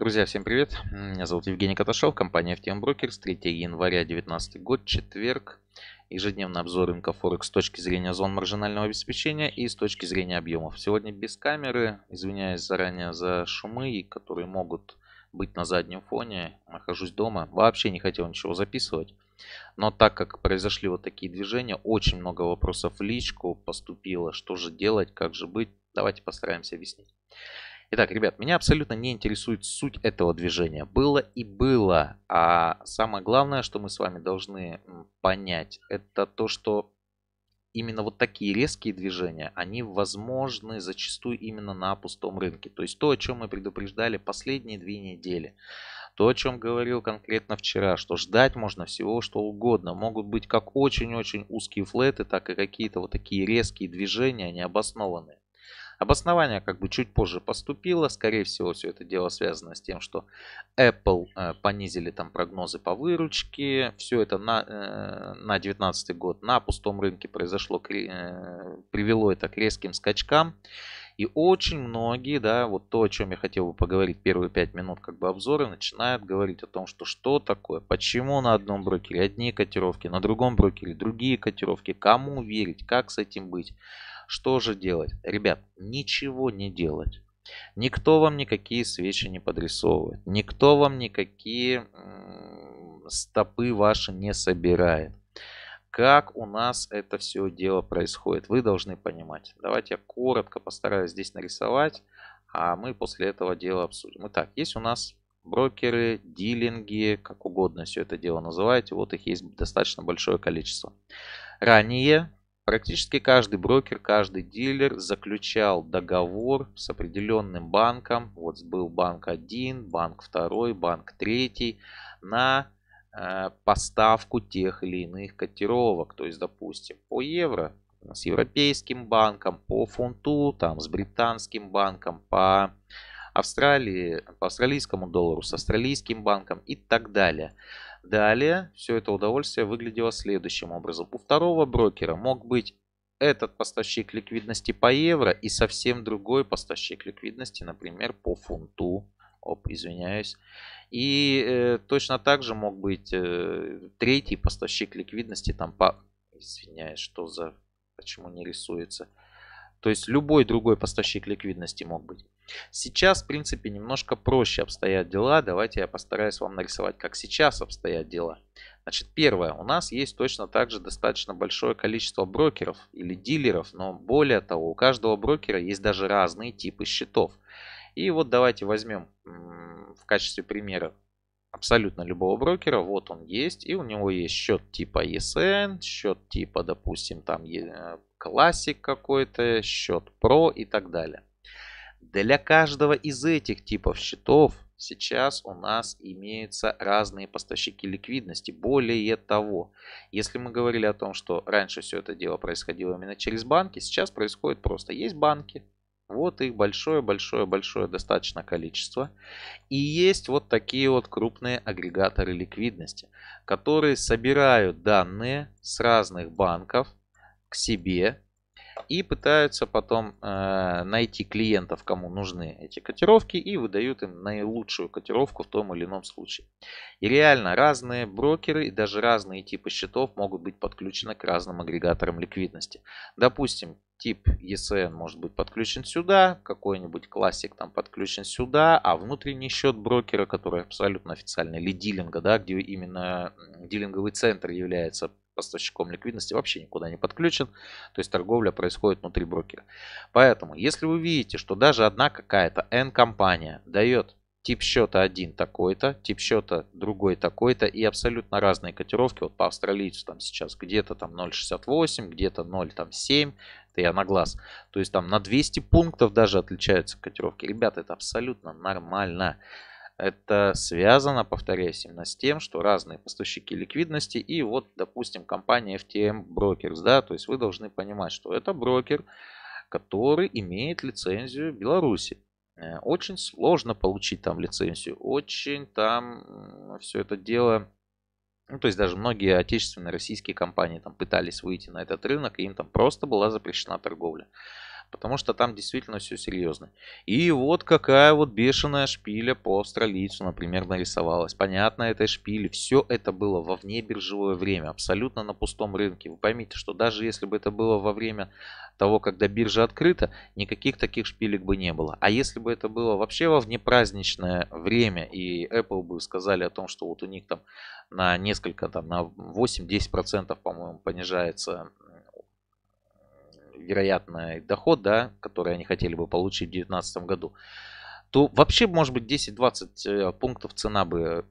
Друзья, всем привет. Меня зовут Евгений Каташов, компания FTM Brokers. 3 января 2019 год, четверг. Ежедневный обзор рынка Форекс с точки зрения зон маржинального обеспечения и с точки зрения объемов. Сегодня без камеры. Извиняюсь заранее за шумы, которые могут быть на заднем фоне. Нахожусь дома. Вообще не хотел ничего записывать. Но так как произошли вот такие движения, очень много вопросов в личку поступило. Что же делать, как же быть? Давайте постараемся объяснить. Итак, ребят, меня абсолютно не интересует суть этого движения. Было и было. А самое главное, что мы с вами должны понять, это то, что именно вот такие резкие движения, они возможны зачастую именно на пустом рынке. То есть то, о чем мы предупреждали последние две недели. То, о чем говорил конкретно вчера, что ждать можно всего, что угодно. Могут быть как очень-очень узкие флеты, так и какие-то вот такие резкие движения, необоснованные. Обоснование как бы чуть позже поступило. Скорее всего, все это дело связано с тем, что Apple э, понизили там прогнозы по выручке. Все это на, э, на 2019 год на пустом рынке произошло, э, привело это к резким скачкам. И очень многие, да, вот то, о чем я хотел бы поговорить первые пять минут как бы обзора, начинают говорить о том, что что такое, почему на одном брокере одни котировки, на другом брокере другие котировки, кому верить, как с этим быть, что же делать. Ребят, ничего не делать. Никто вам никакие свечи не подрисовывает. Никто вам никакие стопы ваши не собирает как у нас это все дело происходит. Вы должны понимать. Давайте я коротко постараюсь здесь нарисовать, а мы после этого дело обсудим. Итак, есть у нас брокеры, дилинги, как угодно все это дело называете. Вот их есть достаточно большое количество. Ранее практически каждый брокер, каждый дилер заключал договор с определенным банком. Вот был банк один, банк второй, банк третий на Э, поставку тех или иных котировок. То есть, допустим, по евро с европейским банком, по фунту, там, с британским банком, по Австралии, по австралийскому доллару, с австралийским банком и так далее. Далее все это удовольствие выглядело следующим образом. У второго брокера мог быть этот поставщик ликвидности по евро и совсем другой поставщик ликвидности, например, по фунту Оп, извиняюсь. И э, точно так же мог быть э, третий поставщик ликвидности, там, по... извиняюсь, что за... Почему не рисуется? То есть любой другой поставщик ликвидности мог быть. Сейчас, в принципе, немножко проще обстоят дела. Давайте я постараюсь вам нарисовать, как сейчас обстоят дела. Значит, первое. У нас есть точно также достаточно большое количество брокеров или дилеров. Но более того, у каждого брокера есть даже разные типы счетов. И вот давайте возьмем в качестве примера абсолютно любого брокера. Вот он есть, и у него есть счет типа ESN, счет типа, допустим, там классик э, какой-то, счет Pro и так далее. Для каждого из этих типов счетов сейчас у нас имеются разные поставщики ликвидности. Более того, если мы говорили о том, что раньше все это дело происходило именно через банки, сейчас происходит просто есть банки, вот их большое-большое-большое достаточно количество. И есть вот такие вот крупные агрегаторы ликвидности, которые собирают данные с разных банков к себе и пытаются потом э, найти клиентов, кому нужны эти котировки, и выдают им наилучшую котировку в том или ином случае. И реально разные брокеры и даже разные типы счетов могут быть подключены к разным агрегаторам ликвидности. Допустим, тип ECN может быть подключен сюда, какой-нибудь классик там подключен сюда, а внутренний счет брокера, который абсолютно официальный, или дилинга, да, где именно дилинговый центр является поставщиком ликвидности вообще никуда не подключен. То есть торговля происходит внутри брокера. Поэтому, если вы видите, что даже одна какая-то N-компания дает тип счета один такой-то, тип счета другой такой-то и абсолютно разные котировки. Вот по австралийцу там сейчас где-то там 0,68, где-то 0,7, это я на глаз. То есть там на 200 пунктов даже отличаются котировки. Ребята, это абсолютно нормально. Это связано, повторяюсь, именно с тем, что разные поставщики ликвидности и вот, допустим, компания FTM Brokers, да, то есть вы должны понимать, что это брокер, который имеет лицензию Беларуси. Э, очень сложно получить там лицензию, очень там все это дело ну, то есть даже многие отечественные российские компании там пытались выйти на этот рынок, и им там просто была запрещена торговля потому что там действительно все серьезно. И вот какая вот бешеная шпиля по австралийцу, например, нарисовалась. Понятно, этой шпили. Все это было во вне биржевое время, абсолютно на пустом рынке. Вы поймите, что даже если бы это было во время того, когда биржа открыта, никаких таких шпилек бы не было. А если бы это было вообще во вне праздничное время, и Apple бы сказали о том, что вот у них там на несколько, там на 8-10%, по-моему, понижается вероятно, доход, да, который они хотели бы получить в 2019 году, то вообще, может быть, 10-20 э, пунктов цена бы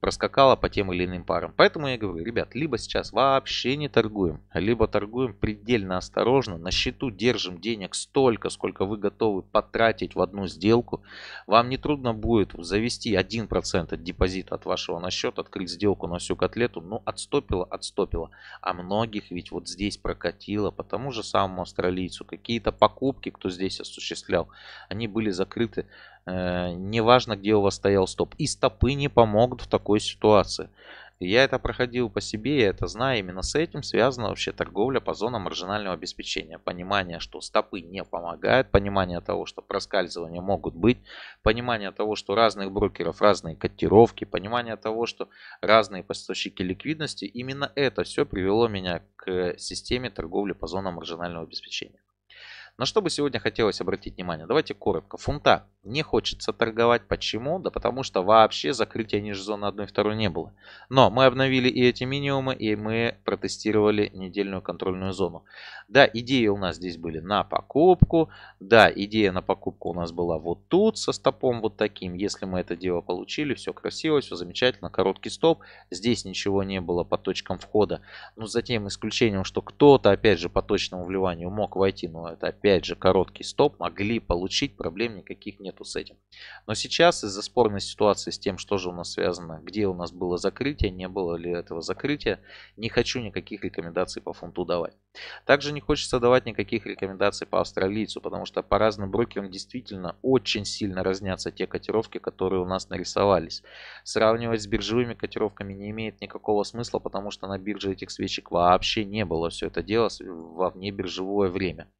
проскакала по тем или иным парам. Поэтому я говорю, ребят, либо сейчас вообще не торгуем, либо торгуем предельно осторожно, на счету держим денег столько, сколько вы готовы потратить в одну сделку. Вам не трудно будет завести 1% от депозита от вашего на счет, открыть сделку на всю котлету, ну отстопило, отстопило. А многих ведь вот здесь прокатило по тому же самому австралийцу. Какие-то покупки, кто здесь осуществлял, они были закрыты Э, неважно, где у вас стоял стоп. И стопы не помогут в такой ситуации. Я это проходил по себе, я это знаю. Именно с этим связана вообще торговля по зонам маржинального обеспечения. Понимание, что стопы не помогают, понимание того, что проскальзывания могут быть, понимание того, что разных брокеров разные котировки, понимание того, что разные поставщики ликвидности. Именно это все привело меня к э, системе торговли по зонам маржинального обеспечения. На что бы сегодня хотелось обратить внимание? Давайте коротко. Фунта не хочется торговать. Почему? Да потому что вообще закрытия ниже зоны 1-2 не было. Но мы обновили и эти минимумы, и мы протестировали недельную контрольную зону. Да, идеи у нас здесь были на покупку. Да, идея на покупку у нас была вот тут, со стопом вот таким. Если мы это дело получили, все красиво, все замечательно. Короткий стоп. Здесь ничего не было по точкам входа. Но затем исключением, что кто-то, опять же, по точному вливанию мог войти, но это опять опять же, короткий стоп, могли получить, проблем никаких нету с этим. Но сейчас из-за спорной ситуации с тем, что же у нас связано, где у нас было закрытие, не было ли этого закрытия, не хочу никаких рекомендаций по фунту давать. Также не хочется давать никаких рекомендаций по австралийцу, потому что по разным брокерам действительно очень сильно разнятся те котировки, которые у нас нарисовались. Сравнивать с биржевыми котировками не имеет никакого смысла, потому что на бирже этих свечек вообще не было. Все это дело во внебиржевое время.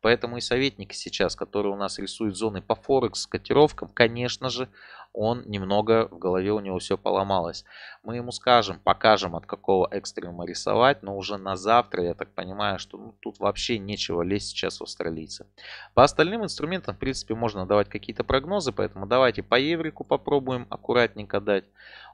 Поэтому Поэтому и советники сейчас, которые у нас рисуют зоны по Форекс котировкам, конечно же, он немного в голове у него все поломалось. Мы ему скажем, покажем, от какого экстрема рисовать, но уже на завтра, я так понимаю, что ну, тут вообще нечего лезть сейчас в австралийца. По остальным инструментам, в принципе, можно давать какие-то прогнозы, поэтому давайте по еврику попробуем аккуратненько дать.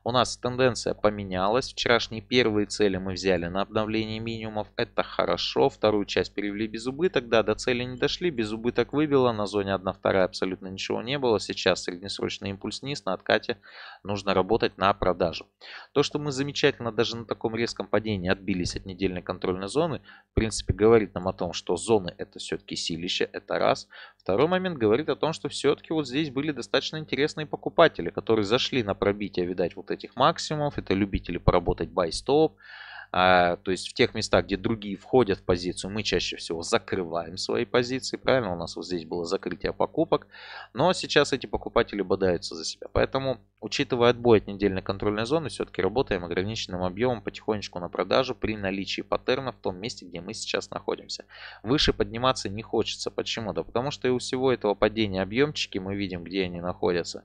У нас тенденция поменялась. Вчерашние первые цели мы взяли на обновление минимумов. Это хорошо. Вторую часть перевели без убыток. Да, до цели не дошли. Без убыток выбило. На зоне 1-2 абсолютно ничего не было. Сейчас среднесрочный импульс низ. На откате нужно работать на продажу. То, что мы замечательно даже на таком резком падении отбились от недельной контрольной зоны, в принципе, говорит нам о том, что зоны это все-таки силище. Это раз. Второй момент говорит о том, что все-таки вот здесь были достаточно интересные покупатели, которые зашли на пробитие, видать, вот вот этих максимумов, это любители поработать бай стоп а, то есть в тех местах, где другие входят в позицию, мы чаще всего закрываем свои позиции. Правильно, у нас вот здесь было закрытие покупок. Но сейчас эти покупатели бодаются за себя. Поэтому, учитывая отбой от недельной контрольной зоны, все-таки работаем ограниченным объемом потихонечку на продажу при наличии паттерна в том месте, где мы сейчас находимся. Выше подниматься не хочется. Почему? Да потому что и у всего этого падения объемчики мы видим, где они находятся.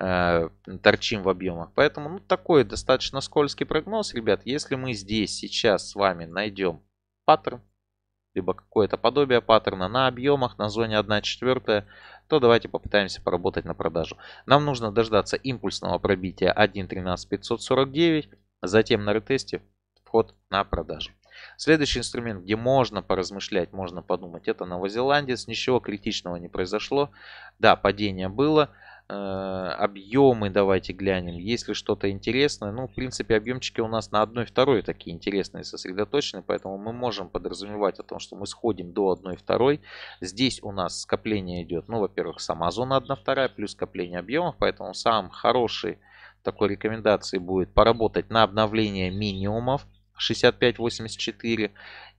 Э, торчим в объемах. Поэтому ну, такой достаточно скользкий прогноз, ребят. Если мы здесь сейчас с вами найдем паттерн, либо какое-то подобие паттерна на объемах на зоне 1.4, то давайте попытаемся поработать на продажу. Нам нужно дождаться импульсного пробития 1.13549, затем на ретесте вход на продажу. Следующий инструмент, где можно поразмышлять, можно подумать, это Новозеландец. Ничего критичного не произошло. Да, падение было. Э, объемы давайте глянем, если что-то интересное. Ну, в принципе, объемчики у нас на 1-2 такие интересные сосредоточены, поэтому мы можем подразумевать о том, что мы сходим до 1-2. Здесь у нас скопление идет, ну, во-первых, сама зона 1-2, плюс скопление объемов, поэтому сам хороший такой рекомендации будет поработать на обновление минимумов 65-84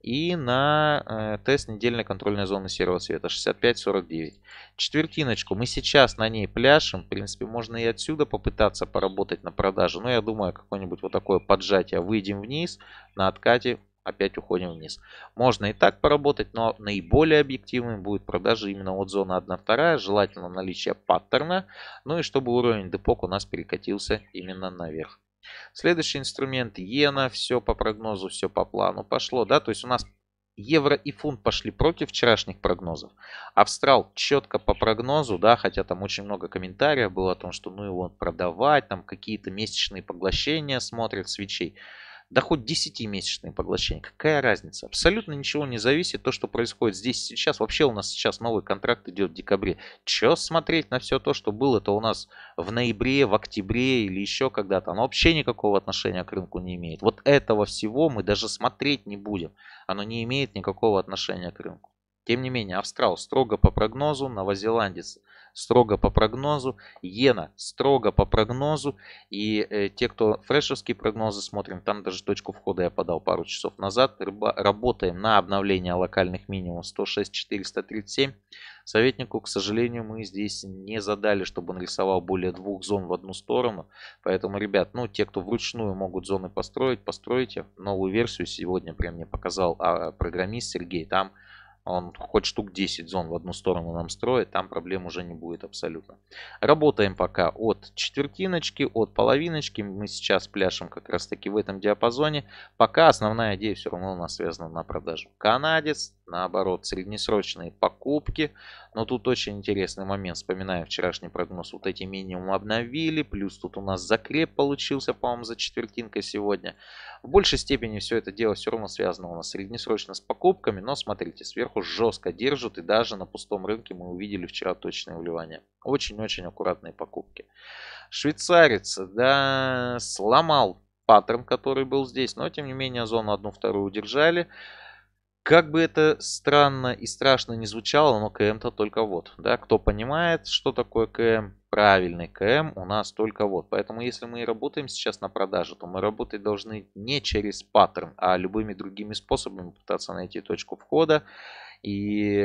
и на э, тест недельной контрольной зоны серого света 65-49. Четвертиночку мы сейчас на ней пляшем. В принципе, можно и отсюда попытаться поработать на продаже, Но я думаю, какое-нибудь вот такое поджатие. Выйдем вниз, на откате опять уходим вниз. Можно и так поработать, но наиболее объективным будет продажи именно от зоны 1-2, желательно наличие паттерна, ну и чтобы уровень депок у нас перекатился именно наверх. Следующий инструмент иена, все по прогнозу, все по плану пошло, да, то есть у нас евро и фунт пошли против вчерашних прогнозов. Австрал четко по прогнозу, да, хотя там очень много комментариев было о том, что ну его продавать, там какие-то месячные поглощения смотрят свечей да хоть 10-месячные поглощения, какая разница? Абсолютно ничего не зависит, то, что происходит здесь сейчас. Вообще у нас сейчас новый контракт идет в декабре. Че смотреть на все то, что было-то у нас в ноябре, в октябре или еще когда-то? Оно вообще никакого отношения к рынку не имеет. Вот этого всего мы даже смотреть не будем. Оно не имеет никакого отношения к рынку. Тем не менее, австрал строго по прогнозу, новозеландец строго по прогнозу, иена строго по прогнозу. И э, те, кто фрешерские прогнозы смотрим, там даже точку входа я подал пару часов назад. Рыба, работаем на обновление локальных минимум 106 437. Советнику, к сожалению, мы здесь не задали, чтобы он рисовал более двух зон в одну сторону. Поэтому, ребят, ну, те, кто вручную могут зоны построить, постройте. Новую версию сегодня прям мне показал а, программист Сергей. Там он хоть штук 10 зон в одну сторону нам строит, там проблем уже не будет абсолютно. Работаем пока от четвертиночки, от половиночки. Мы сейчас пляшем как раз таки в этом диапазоне. Пока основная идея все равно у нас связана на продажу. Канадец, наоборот, среднесрочные покупки. Но тут очень интересный момент. Вспоминаю вчерашний прогноз. Вот эти минимум обновили. Плюс тут у нас закреп получился, по-моему, за четвертинкой сегодня. В большей степени все это дело все равно связано у нас среднесрочно с покупками. Но смотрите, сверху сделку жестко держат и даже на пустом рынке мы увидели вчера точное вливание. Очень-очень аккуратные покупки. Швейцарец, да, сломал паттерн, который был здесь, но тем не менее зону одну вторую удержали. Как бы это странно и страшно не звучало, но КМ-то только вот. Да? Кто понимает, что такое КМ, правильный КМ у нас только вот. Поэтому если мы и работаем сейчас на продажу, то мы работать должны не через паттерн, а любыми другими способами пытаться найти точку входа и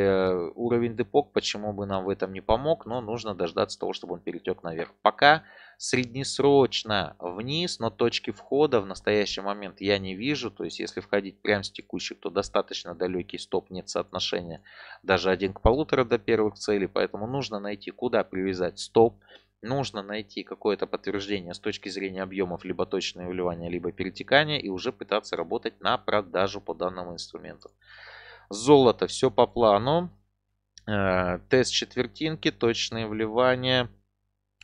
уровень депок, почему бы нам в этом не помог, но нужно дождаться того, чтобы он перетек наверх. Пока среднесрочно вниз, но точки входа в настоящий момент я не вижу. То есть, если входить прямо с текущих, то достаточно далекий стоп, нет соотношения даже один к полутора до первых целей. Поэтому нужно найти, куда привязать стоп нужно найти какое-то подтверждение с точки зрения объемов, либо точное вливание, либо перетекание, и уже пытаться работать на продажу по данному инструменту. Золото все по плану. Э, тест четвертинки, точные вливания.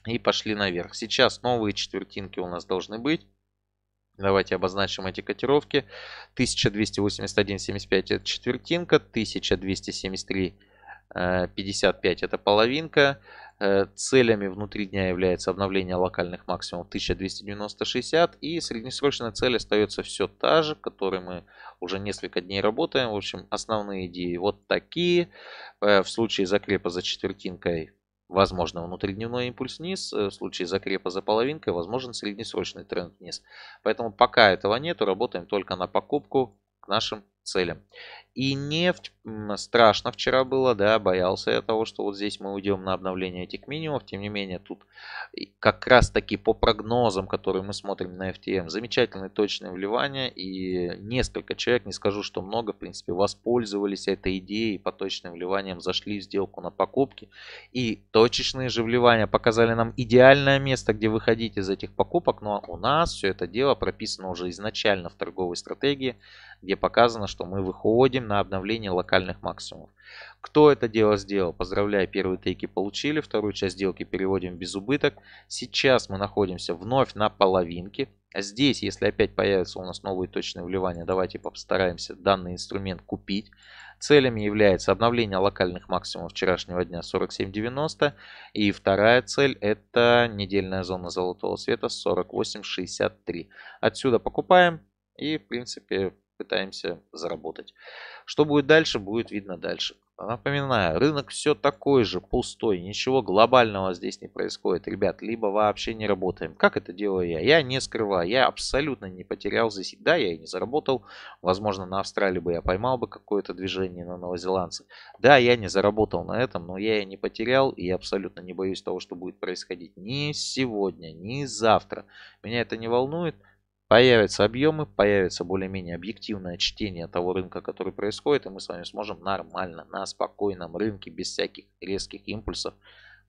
И пошли наверх. Сейчас новые четвертинки у нас должны быть. Давайте обозначим эти котировки. 1281.75 это четвертинка, 1273 55 э, это половинка. Э, целями внутри дня является обновление локальных максимумов 1290-60. И среднесрочная цель остается все та же, которой мы уже несколько дней работаем. В общем, основные идеи вот такие. Э, в случае закрепа за четвертинкой возможно внутридневной импульс вниз, в случае закрепа за половинкой возможен среднесрочный тренд вниз. Поэтому пока этого нету, работаем только на покупку к нашим цели. И нефть страшно вчера было, да, боялся я того, что вот здесь мы уйдем на обновление этих минимумов. Тем не менее, тут как раз таки по прогнозам, которые мы смотрим на FTM, замечательные точные вливания. И несколько человек, не скажу, что много, в принципе, воспользовались этой идеей по точным вливаниям, зашли в сделку на покупки. И точечные же вливания показали нам идеальное место, где выходить из этих покупок. Но ну, а у нас все это дело прописано уже изначально в торговой стратегии, где показано, что мы выходим на обновление локальных максимумов. Кто это дело сделал? Поздравляю, первые тейки получили, вторую часть сделки переводим без убыток. Сейчас мы находимся вновь на половинке. Здесь, если опять появятся у нас новые точные вливания, давайте постараемся данный инструмент купить. Целями является обновление локальных максимумов вчерашнего дня 47.90. И вторая цель это недельная зона золотого света 48.63. Отсюда покупаем и в принципе пытаемся заработать. Что будет дальше, будет видно дальше. Напоминаю, рынок все такой же, пустой, ничего глобального здесь не происходит, ребят, либо вообще не работаем. Как это делаю я? Я не скрываю, я абсолютно не потерял здесь, да, я и не заработал, возможно, на Австралии бы я поймал бы какое-то движение на новозеландцы. Да, я не заработал на этом, но я и не потерял, и абсолютно не боюсь того, что будет происходить ни сегодня, ни завтра. Меня это не волнует, Появятся объемы, появится более-менее объективное чтение того рынка, который происходит, и мы с вами сможем нормально, на спокойном рынке, без всяких резких импульсов,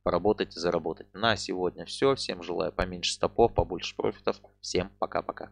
поработать и заработать. На сегодня все. Всем желаю поменьше стопов, побольше профитов. Всем пока-пока.